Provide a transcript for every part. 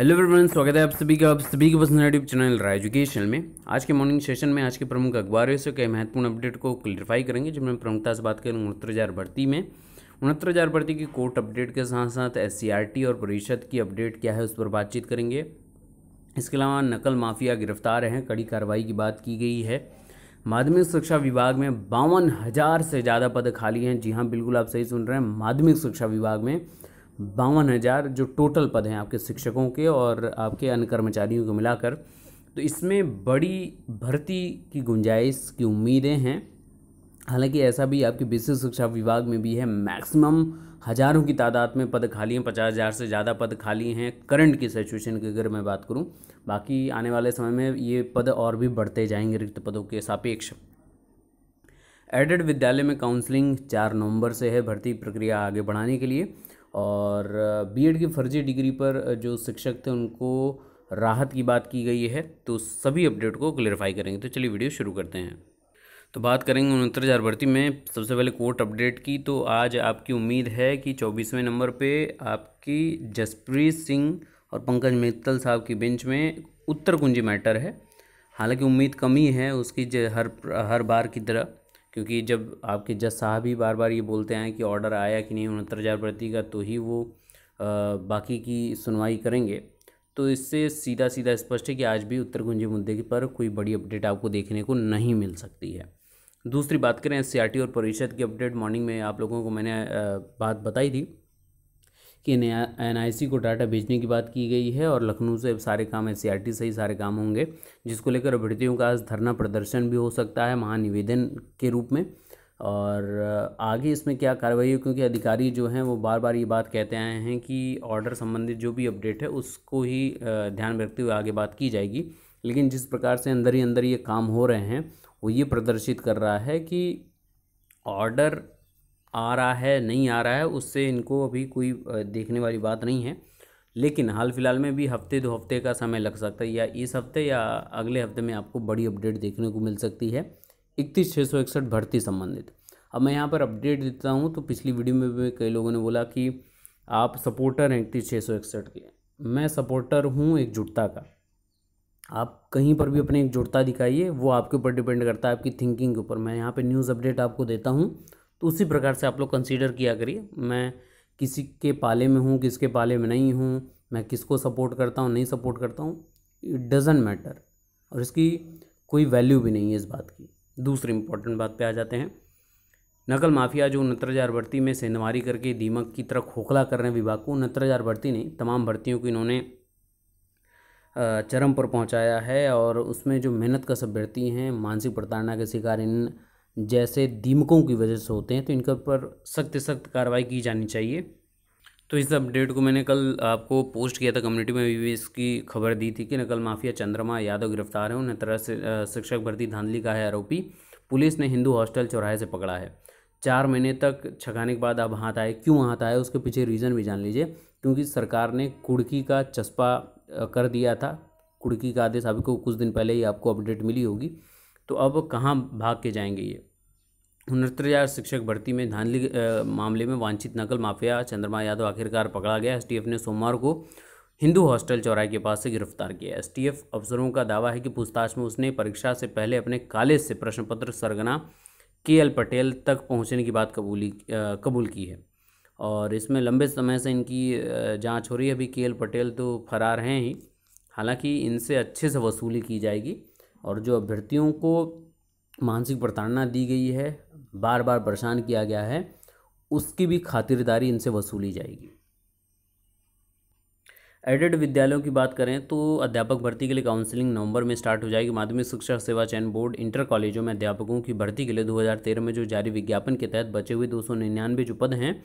hello everyone स्वागत है आप सभी का आप सभी के पसंद यूट्यूब चैनल रहा एजुकेशन में आज के मॉर्निंग सेशन में आज के प्रमुख अखबारों से कई महत्वपूर्ण अपडेट को क्लियरफाई करेंगे जिनमें प्रमुखता से बात करें उनहत्तर हज़ार भर्ती में उनहत्तर हज़ार भर्ती की कोर्ट अपडेट के साथ साथ एस और परिषद की अपडेट क्या है उस पर बातचीत करेंगे इसके अलावा नकल माफिया गिरफ्तार हैं कड़ी कार्रवाई की बात की गई है माध्यमिक शिक्षा विभाग में बावन हज़ार से ज़्यादा पद खाली हैं जी हाँ बिल्कुल आप सही सुन रहे हैं माध्यमिक शिक्षा विभाग में बावन हज़ार जो टोटल पद हैं आपके शिक्षकों के और आपके अन्य कर्मचारियों को मिलाकर तो इसमें बड़ी भर्ती की गुंजाइश की उम्मीदें हैं हालांकि ऐसा भी आपके विशेष शिक्षा विभाग में भी है मैक्सिमम हज़ारों की तादाद में पद खाली हैं पचास हज़ार से ज़्यादा पद खाली हैं करंट की सिचुएशन की अगर मैं बात करूं बाकी आने वाले समय में ये पद और भी बढ़ते जाएंगे रिक्त पदों के सापेक्ष एडेड विद्यालय में काउंसलिंग चार नवंबर से है भर्ती प्रक्रिया आगे बढ़ाने के लिए और बीएड की फर्जी डिग्री पर जो शिक्षक थे उनको राहत की बात की गई है तो सभी अपडेट को क्लियरफाई करेंगे तो चलिए वीडियो शुरू करते हैं तो बात करेंगे उनहत्तर हज़ार भर्ती में सबसे पहले कोर्ट अपडेट की तो आज आपकी उम्मीद है कि चौबीसवें नंबर पे आपकी जसप्रीत सिंह और पंकज मित्तल साहब की बेंच में उत्तर कुंजी मैटर है हालांकि उम्मीद कमी है उसकी हर हर बार की तरह क्योंकि जब आपके जज साहब ही बार बार ये बोलते हैं कि ऑर्डर आया कि नहीं उनहत्तर हज़ार प्रति का तो ही वो बाकी की सुनवाई करेंगे तो इससे सीधा सीधा स्पष्ट है कि आज भी उत्तर कुंजी मुद्दे पर कोई बड़ी अपडेट आपको देखने को नहीं मिल सकती है दूसरी बात करें एस और परिषद की अपडेट मॉर्निंग में आप लोगों को मैंने बात बताई थी कि एन को डाटा भेजने की बात की गई है और लखनऊ से सारे काम एस से ही सारे काम होंगे जिसको लेकर अभ्यर्थियों का आज धरना प्रदर्शन भी हो सकता है महानिवेदन के रूप में और आगे इसमें क्या कार्रवाई हो क्योंकि अधिकारी जो हैं वो बार बार ये बात कहते आए हैं कि ऑर्डर संबंधित जो भी अपडेट है उसको ही ध्यान में रखते हुए आगे बात की जाएगी लेकिन जिस प्रकार से अंदर ही अंदर ये काम हो रहे हैं वो ये प्रदर्शित कर रहा है कि ऑर्डर आ रहा है नहीं आ रहा है उससे इनको अभी कोई देखने वाली बात नहीं है लेकिन हाल फिलहाल में भी हफ्ते दो हफ्ते का समय लग सकता है या इस हफ्ते या अगले हफ्ते में आपको बड़ी अपडेट देखने को मिल सकती है इकतीस छः सौ इकसठ भर्ती संबंधित अब मैं यहाँ पर अपडेट देता हूँ तो पिछली वीडियो में भी कई लोगों ने बोला कि आप सपोर्टर हैं इकतीस छः सौ इकसठ के मैं सपोर्टर हूँ एकजुटता का आप कहीं पर भी अपने एकजुटता दिखाइए वो आपके ऊपर डिपेंड करता है आपकी थिंकिंग के ऊपर मैं यहाँ पर न्यूज़ अपडेट आपको देता हूँ तो उसी प्रकार से आप लोग कंसिडर किया करिए मैं किसी के पाले में हूँ किसके पाले में नहीं हूँ मैं किसको सपोर्ट करता हूँ नहीं सपोर्ट करता हूँ इट डजेंट मैटर और इसकी कोई वैल्यू भी नहीं है इस बात की दूसरी इंपॉर्टेंट बात पे आ जाते हैं नकल माफिया जो उनहत्तर भर्ती में सेंधमारी करके दीमक की तरह खोखला कर रहे विभाग को उनहत्तर भर्ती नहीं तमाम भर्तियों को इन्होंने चरम पर पहुंचाया है और उसमें जो मेहनत का सब व्यर्थी हैं मानसिक प्रताड़ना के शिकार इन जैसे दीमकों की वजह से होते हैं तो इनके ऊपर सख्त सख्त कार्रवाई की जानी चाहिए तो इस अपडेट को मैंने कल आपको पोस्ट किया था कम्युनिटी में भी इसकी खबर दी थी कि नकल माफिया चंद्रमा यादव गिरफ्तार है उन्हें तरह से शिक्षक भर्ती धांधली का है आरोपी पुलिस ने हिंदू हॉस्टल चौराहे से पकड़ा है चार महीने तक छकाने के बाद अब हाथ आए क्यों हाथ आए उसके पीछे रीज़न भी जान लीजिए क्योंकि सरकार ने कुड़की का चस्पा कर दिया था कुड़की का आदेश आपको कुछ दिन पहले ही आपको अपडेट मिली होगी तो अब कहाँ भाग के जाएंगे ये उनहत्तर हज़ार शिक्षक भर्ती में धानली मामले में वांछित नकल माफिया चंद्रमा यादव आखिरकार पकड़ा गया एसटीएफ ने सोमवार को हिंदू हॉस्टल चौराहे के पास से गिरफ्तार किया एसटीएफ अफसरों का दावा है कि पूछताछ में उसने परीक्षा से पहले अपने कॉलेज से प्रश्न पत्र सरगना के एल पटेल तक पहुंचने की बात कबूली कबूल की है और इसमें लंबे समय से इनकी जांच हो रही है अभी के एल पटेल तो फरार हैं ही हालांकि इनसे अच्छे से वसूली की जाएगी और जो अभ्यर्थियों को मानसिक प्रताड़ना दी गई है बार बार परेशान किया गया है उसकी भी खातिरदारी इनसे वसूली जाएगी एडेड विद्यालयों की बात करें तो अध्यापक भर्ती के लिए काउंसलिंग नवंबर में स्टार्ट हो जाएगी माध्यमिक शिक्षा सेवा चयन बोर्ड इंटर कॉलेजों में अध्यापकों की भर्ती के लिए 2013 में जो जारी विज्ञापन के तहत बचे हुए दो जो पद हैं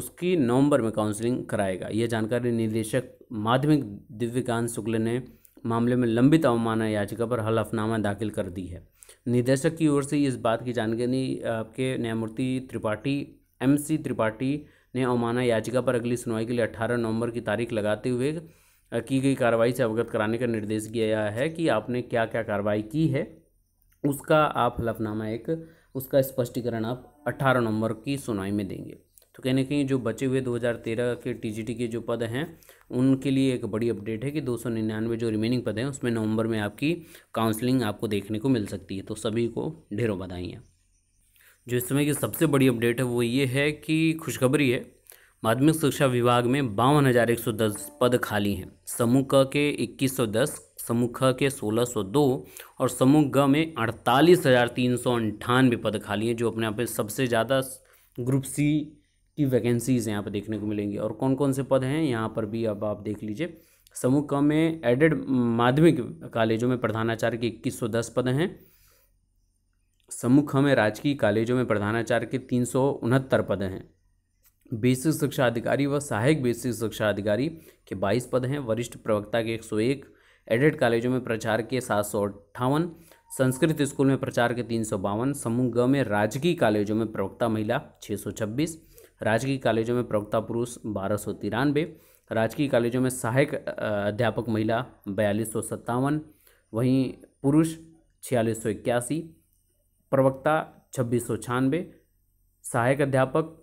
उसकी नवंबर में काउंसलिंग कराएगा यह जानकारी निदेशक माध्यमिक दिव्यकांत शुक्ल ने मामले में लंबित अवमानना याचिका पर हलफनामा दाखिल कर दी है निदेशक की ओर से इस बात की जानकारी आपके न्यायमूर्ति त्रिपाठी एम सी त्रिपाठी ने अवमानना याचिका पर अगली सुनवाई के लिए 18 नवंबर की तारीख लगाते हुए की गई कार्रवाई से अवगत कराने का निर्देश दिया है कि आपने क्या क्या कार्रवाई की है उसका आप हलफनामा एक उसका स्पष्टीकरण आप 18 नवंबर की सुनवाई में देंगे तो कहीं ना कहीं जो बचे हुए 2013 के टीजीटी के जो पद हैं उनके लिए एक बड़ी अपडेट है कि 299 जो रिमेनिंग पद हैं उसमें नवंबर में आपकी काउंसलिंग आपको देखने को मिल सकती है तो सभी को ढेरों बधाई हैं जो इस समय की सबसे बड़ी अपडेट है वो ये है कि खुशखबरी है माध्यमिक शिक्षा विभाग में बावन हज़ार एक सौ दस पद खाली हैं समूह क के इक्कीस सौ दस समूह ख के सोलह सौ दो और समूह ग में अड़तालीस हज़ार तीन सौ अंठानवे पद खाली हैं जो अपने आप में सबसे ज़्यादा ग्रुप सी की वैकेंसीज़ यहाँ पर देखने को मिलेंगी और कौन कौन से पद हैं यहाँ पर भी अब आप देख लीजिए समूह क में एडेड माध्यमिक कॉलेजों में प्रधानाचार्य के इक्कीस सौ दस पद हैं समूह ख में राजकीय कॉलेजों में प्रधानाचार्य के तीन सौ उनहत्तर पद हैं बेसिक शिक्षा अधिकारी व सहायक बेसिक शिक्षा अधिकारी के बाईस पद हैं वरिष्ठ प्रवक्ता के एक सौ एक एडेड कॉलेजों में प्रचार के सात सौ अट्ठावन संस्कृत स्कूल में प्रचार के तीन सौ बावन समूह ग में राजकीय कॉलेजों में प्रवक्ता महिला छः सौ छब्बीस राजकीय कॉलेजों में प्रवक्ता पुरुष बारह सौ तिरानवे राजकीय कॉलेजों में सहायक अध्यापक महिला बयालीस सौ सत्तावन वहीं पुरुष छियालीस सौ इक्यासी प्रवक्ता छब्बीस सौ छियानबे सहायक अध्यापक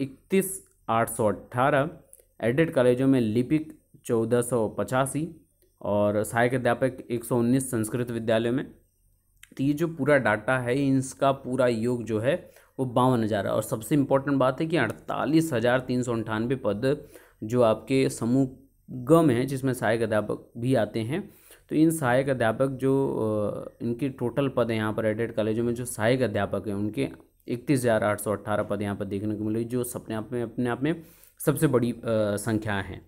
इकतीस आठ सौ अट्ठारह एडेड कॉलेजों में लिपिक चौदह सौ पचासी और सहायक अध्यापक एक सौ उन्नीस संस्कृत विद्यालय में तो ये जो पूरा डाटा है इसका पूरा योग जो है वो बावन हज़ार है और सबसे इम्पोर्टेंट बात है कि अड़तालीस हज़ार तीन सौ अंठानवे पद जो आपके समूह गम हैं जिसमें सहायक अध्यापक भी आते हैं तो इन सहायक अध्यापक जो इनके टोटल पद हैं यहाँ पर एडेड कॉलेजों में जो सहायक अध्यापक हैं उनके इकतीस हज़ार आठ सौ अट्ठारह पद यहाँ पर देखने को मिले जो अपने आप में अपने आप में सबसे बड़ी संख्या हैं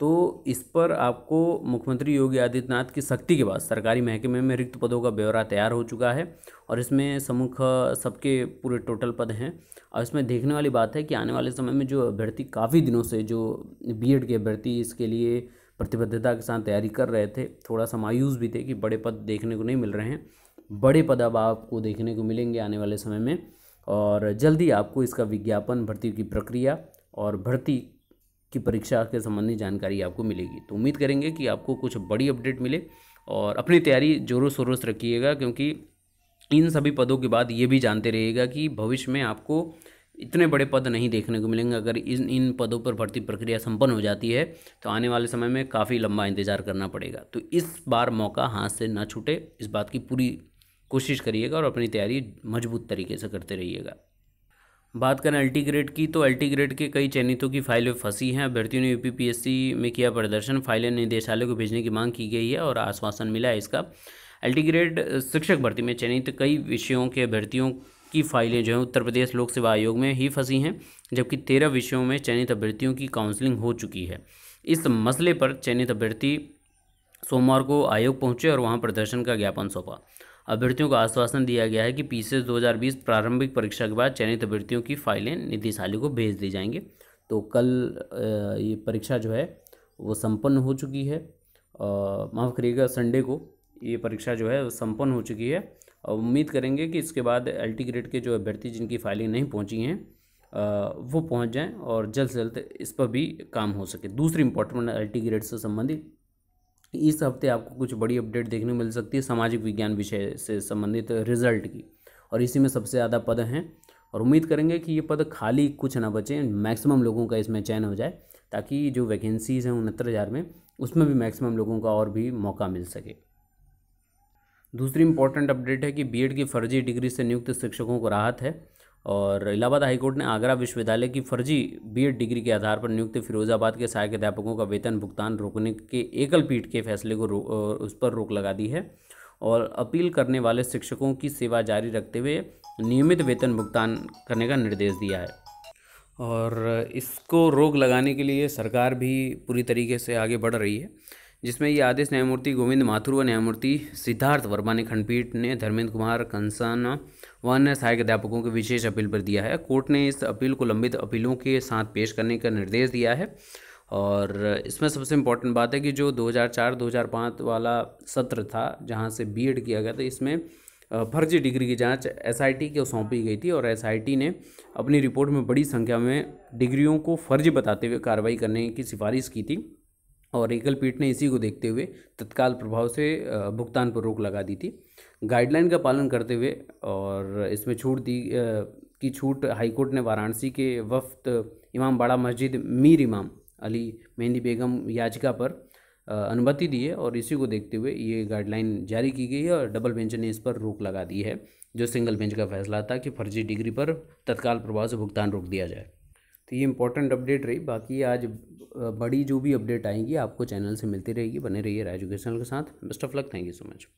तो इस पर आपको मुख्यमंत्री योगी आदित्यनाथ की शक्ति के बाद सरकारी महकमे में रिक्त पदों का ब्यौरा तैयार हो चुका है और इसमें सम्मुख सबके पूरे टोटल पद हैं और इसमें देखने वाली बात है कि आने वाले समय में जो अभ्यर्थी काफ़ी दिनों से जो बीएड के अभ्यर्थी इसके लिए प्रतिबद्धता के साथ तैयारी कर रहे थे थोड़ा सा मायूस भी थे कि बड़े पद देखने को नहीं मिल रहे हैं बड़े पद अब आपको देखने को मिलेंगे आने वाले समय में और जल्दी आपको इसका विज्ञापन भर्ती की प्रक्रिया और भर्ती की परीक्षा के संबंधी जानकारी आपको मिलेगी तो उम्मीद करेंगे कि आपको कुछ बड़ी अपडेट मिले और अपनी तैयारी ज़ोरों शोरों से रखिएगा क्योंकि इन सभी पदों के बाद ये भी जानते रहिएगा कि भविष्य में आपको इतने बड़े पद नहीं देखने को मिलेंगे अगर इन इन पदों पर भर्ती प्रक्रिया संपन्न हो जाती है तो आने वाले समय में काफ़ी लंबा इंतज़ार करना पड़ेगा तो इस बार मौका हाथ से ना छूटे इस बात की पूरी कोशिश करिएगा और अपनी तैयारी मजबूत तरीके से करते रहिएगा बात करें अल्टी ग्रेड की तो अल्टी ग्रेड के कई चयनितों की फाइलें फंसी हैं अभ्यर्थियों ने यूपीपीएससी में किया प्रदर्शन फाइलें निदेशालय को भेजने की मांग की गई है और आश्वासन मिला है इसका अल्टी ग्रेड शिक्षक भर्ती में चयनित कई विषयों के अभ्यर्थियों की फाइलें जो हैं उत्तर प्रदेश लोक सेवा आयोग में ही फंसी हैं जबकि तेरह विषयों में चयनित अभ्यर्थियों की काउंसलिंग हो चुकी है इस मसले पर चयनित अभ्यर्थी सोमवार को आयोग पहुंचे और वहां प्रदर्शन का ज्ञापन सौंपा अभ्यर्थियों को आश्वासन दिया गया है कि पीसीएस 2020 प्रारंभिक परीक्षा के बाद चयनित अभ्यर्थियों की फाइलें निदेशालय को भेज दी जाएंगी तो कल ये परीक्षा जो है वो संपन्न हो चुकी है माफ़ करिएगा संडे को ये परीक्षा जो है संपन्न हो चुकी है और उम्मीद करेंगे कि इसके बाद एल ग्रेड के जो अभ्यर्थी जिनकी फाइलें नहीं पहुँची हैं वो पहुंच जाएं और जल्द से जल्द इस पर भी काम हो सके दूसरी इंपॉर्टेंट एल ग्रेड से संबंधित इस हफ्ते आपको कुछ बड़ी अपडेट देखने को मिल सकती है सामाजिक विज्ञान विषय से संबंधित रिजल्ट की और इसी में सबसे ज़्यादा पद हैं और उम्मीद करेंगे कि ये पद खाली कुछ ना बचे मैक्सिमम लोगों का इसमें चयन हो जाए ताकि जो वैकेंसीज़ हैं उनहत्तर हज़ार में उसमें भी मैक्सिमम लोगों का और भी मौका मिल सके दूसरी इंपॉर्टेंट अपडेट है कि बीएड की फर्जी डिग्री से नियुक्त शिक्षकों को राहत है और इलाहाबाद हाईकोर्ट ने आगरा विश्वविद्यालय की फर्जी बीएड डिग्री के आधार पर नियुक्त फिरोजाबाद के सहायक अध्यापकों का वेतन भुगतान रोकने के एकल पीठ के फैसले को उस पर रोक लगा दी है और अपील करने वाले शिक्षकों की सेवा जारी रखते हुए नियमित वेतन भुगतान करने का निर्देश दिया है और इसको रोक लगाने के लिए सरकार भी पूरी तरीके से आगे बढ़ रही है जिसमें ये आदेश न्यायमूर्ति गोविंद माथुर व न्यायमूर्ति सिद्धार्थ वर्मा ने खंडपीठ ने धर्मेंद्र कुमार कंसाना व अन्य सहायक अध्यापकों के विशेष अपील पर दिया है कोर्ट ने इस अपील को लंबित अपीलों के साथ पेश करने का निर्देश दिया है और इसमें सबसे इम्पोर्टेंट बात है कि जो 2004-2005 वाला सत्र था जहाँ से बी किया गया था इसमें फर्जी डिग्री की जांच एसआईटी को सौंपी गई थी और एसआईटी ने अपनी रिपोर्ट में बड़ी संख्या में डिग्रियों को फर्जी बताते हुए कार्रवाई करने की सिफारिश की थी और एकल पीठ ने इसी को देखते हुए तत्काल प्रभाव से भुगतान पर रोक लगा दी थी गाइडलाइन का पालन करते हुए और इसमें छूट दी की छूट हाईकोर्ट ने वाराणसी के वफ्त इमाम बाड़ा मस्जिद मीर इमाम अली मेहंदी बेगम याचिका पर अनुमति दी है और इसी को देखते हुए ये गाइडलाइन जारी की गई है और डबल बेंच ने इस पर रोक लगा दी है जो सिंगल बेंच का फैसला था कि फर्जी डिग्री पर तत्काल प्रभाव से भुगतान रोक दिया जाए तो ये इंपॉर्टेंट अपडेट रही बाकी आज बड़ी जो भी अपडेट आएंगी आपको चैनल से मिलती रहेगी बने रहिए एजुकेशनल के साथ best of luck thank you so much